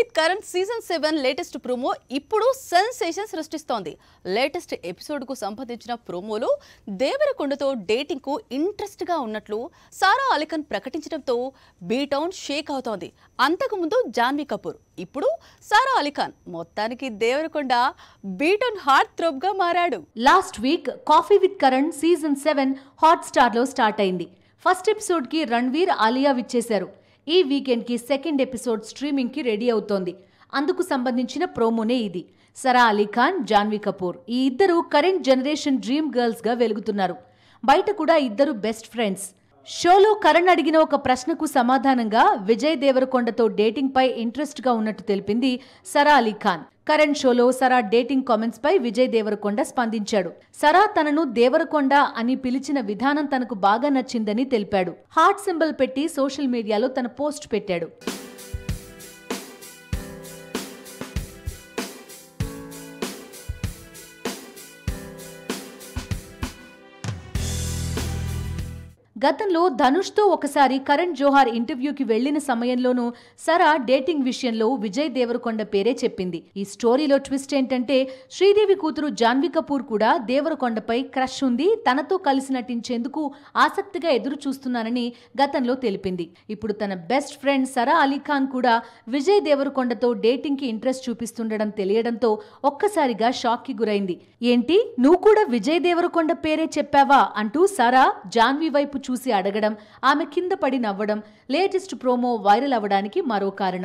with Karan season seven latest promo ఇప్పుడు sensation సృష్టిస్తోంది latest ఎపిసోడ్కు సంబంధించిన ప్రోమోలో దేవరకొండతో డేటింగ్కు ఇంట్రెస్ట్గా ఉన్నట్లు సారా అలిఖన్ ప్రకటించడంతో బీటౌన్ షేక్ అవుతోంది అంతకుముందు జాన్వీ కపూర్ ఇప్పుడు సారా అలీఖాన్ మొత్తానికి దేవరకొండ బీటౌన్ హార్ట్ థ్రోబ్గా గా మారాడు last week coffee with Karan season seven Hotstar లో స్టార్ట్ అయింది ఫస్ట్ ఎపిసోడ్ కి రణ్వీర్ ఆలియా విచ్చేశారు ఈ వీకెండ్ కి సెకండ్ ఎపిసోడ్ స్ట్రీమింగ్ కి రెడీ అవుతోంది అందుకు సంబంధించిన ప్రోమోనే ఇది సరా అలీ ఖాన్ జాన్వీ కపూర్ ఈ ఇద్దరు కరెంట్ జనరేషన్ డ్రీమ్ గర్ల్స్ గా వెలుగుతున్నారు బయట కూడా ఇద్దరు బెస్ట్ ఫ్రెండ్స్ షోలో కరణ్ అడిగిన ఒక ప్రశ్నకు సమాధానంగా విజయ్ దేవరకొండతో డేటింగ్ ఇంట్రెస్ట్ ఇంట్రెస్ట్గా ఉన్నట్టు తెలిపింది సరా అలీ ఖాన్ కరెంట్ షోలో సరా డేటింగ్ కామెంట్స్ పై విజయ్ దేవరకొండ స్పందించాడు సరా తనను దేవరకొండ అని పిలిచిన విధానం తనకు బాగా నచ్చిందని తెలిపాడు హార్ట్ సింబల్ పెట్టి సోషల్ మీడియాలో తన పోస్ట్ పెట్టాడు గతంలో ధనుష్తో ఒకసారి కరణ్ జోహార్ ఇంటర్వ్యూకి వెళ్లిన సమయంలోనూ సరా డేటింగ్ విషయంలో విజయ్ దేవరకొండ పేరే చెప్పింది ఈ స్టోరీలో ట్విస్ట్ ఏంటంటే శ్రీదేవి కూతురు జాన్వీ కపూర్ కూడా దేవరకొండపై క్రష్ ఉంది తనతో కలిసి నటించేందుకు ఆసక్తిగా ఎదురు చూస్తున్నానని గతంలో తెలిపింది ఇప్పుడు తన బెస్ట్ ఫ్రెండ్ సరా అలీఖాన్ కూడా విజయ్ దేవరకొండతో డేటింగ్ కి ఇంట్రెస్ట్ చూపిస్తుండడం తెలియడంతో ఒక్కసారిగా షాక్ కి గురైంది ఏంటి నువ్వు కూడా విజయ్ దేవరకొండ పేరే చెప్పావా అంటూ సరా జాన్వీ వైపు చూసి అడగడం ఆమె కింద పడి నవ్వడం లేటెస్ట్ ప్రోమో వైరల్ అవ్వడానికి మరో కారణం